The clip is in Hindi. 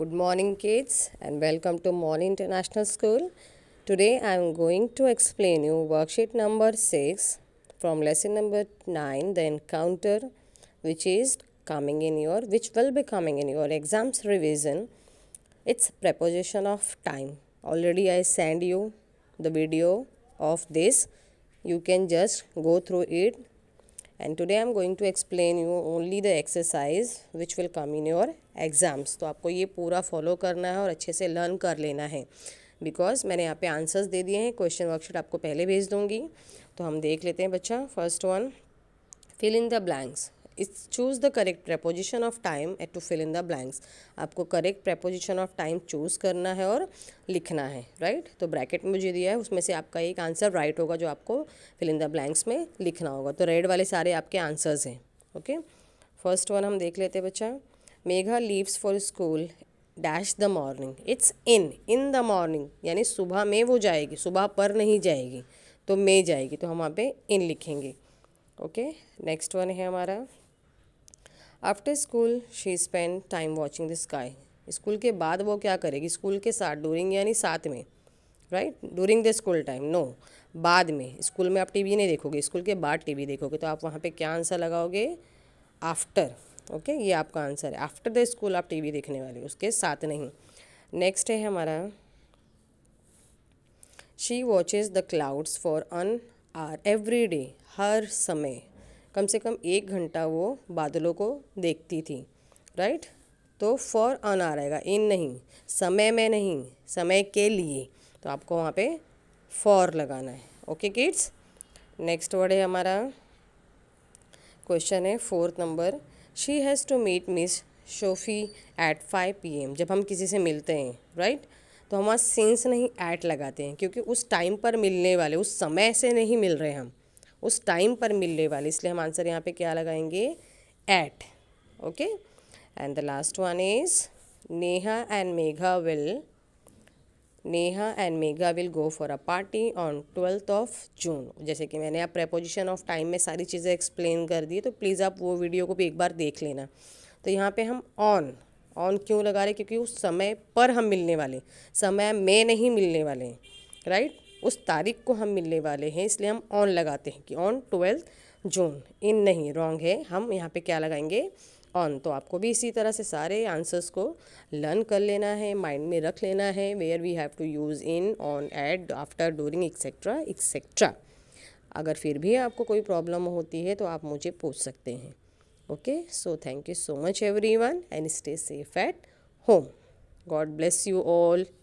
Good morning kids and welcome to Morning International School. Today I am going to explain you worksheet number 6 from lesson number 9 the encounter which is coming in your which will be coming in your exams revision. It's preposition of time. Already I send you the video of this. You can just go through it and today I am going to explain you only the exercise which will come in your exams तो आपको ये पूरा फॉलो करना है और अच्छे से लर्न कर लेना है बिकॉज मैंने यहाँ पे आंसर्स दे दिए हैं क्वेश्चन वर्कशीट आपको पहले भेज दूँगी तो हम देख लेते हैं बच्चा first one fill in the blanks is choose the correct preposition of time at to fill in the blanks आपको correct preposition of time choose करना है और लिखना है राइट तो ब्रैकेट में दिया है उसमें से आपका एक आंसर राइट होगा जो आपको फिल इन द ब्लैंक्स में लिखना होगा तो रेड वाले सारे आपके आंसर्स हैं ओके फर्स्ट वन हम देख लेते बच्चा Megha leaves for school dash the morning it's in in the morning यानी सुबह में वो जाएगी सुबह पर नहीं जाएगी तो मे जाएगी तो हम वहाँ पे इन लिखेंगे ओके नेक्स्ट वन है हमारा after school she spend time watching the sky school के बाद वो क्या करेगी स्कूल के साथ डूरिंग यानी साथ में right during the school time no बाद में स्कूल में आप टीवी नहीं देखोगे स्कूल के बाद टीवी देखोगे तो आप वहाँ पे क्या आंसर लगाओगे आफ्टर ओके ये आपका आंसर है आफ्टर द स्कूल आप टीवी देखने वाले उसके साथ नहीं नेक्स्ट है हमारा she watches the clouds for an hour every day हर समय कम से कम एक घंटा वो बादलों को देखती थी राइट तो फॉर ऑन आ रहेगा इन नहीं समय में नहीं समय के लिए तो आपको वहाँ पे फॉर लगाना है ओके किड्स नेक्स्ट वर्ड है हमारा क्वेश्चन है fourth number she has to meet miss Sophie at five P M जब हम किसी से मिलते हैं राइट right? तो हम वहाँ सेंस नहीं ऐट लगाते हैं क्योंकि उस टाइम पर मिलने वाले उस समय से नहीं मिल रहे हम उस टाइम पर मिलने वाले इसलिए हम आंसर यहाँ पे क्या लगाएंगे at okay and the last one is Neha and Megha will Neha and Megha will go for a party on twelfth of June जैसे कि मैंने आप प्रेपोजिशन ऑफ टाइम में सारी चीज़ें एक्सप्लेन कर दी तो प्लीज़ आप वो वीडियो को भी एक बार देख लेना तो यहाँ पे हम ऑन ऑन क्यों लगा रहे क्योंकि उस समय पर हम मिलने वाले समय में नहीं मिलने वाले राइट उस तारीख को हम मिलने वाले हैं इसलिए हम ऑन लगाते हैं कि ऑन ट्वेल्थ जून इन नहीं रॉन्ग है हम यहाँ पे क्या लगाएंगे ऑन तो आपको भी इसी तरह से सारे आंसर्स को लर्न कर लेना है माइंड में रख लेना है where we have to use in on at after during etcetera etcetera अगर फिर भी आपको कोई प्रॉब्लम होती है तो आप मुझे पूछ सकते हैं okay so thank you so much everyone and stay safe at home God bless you all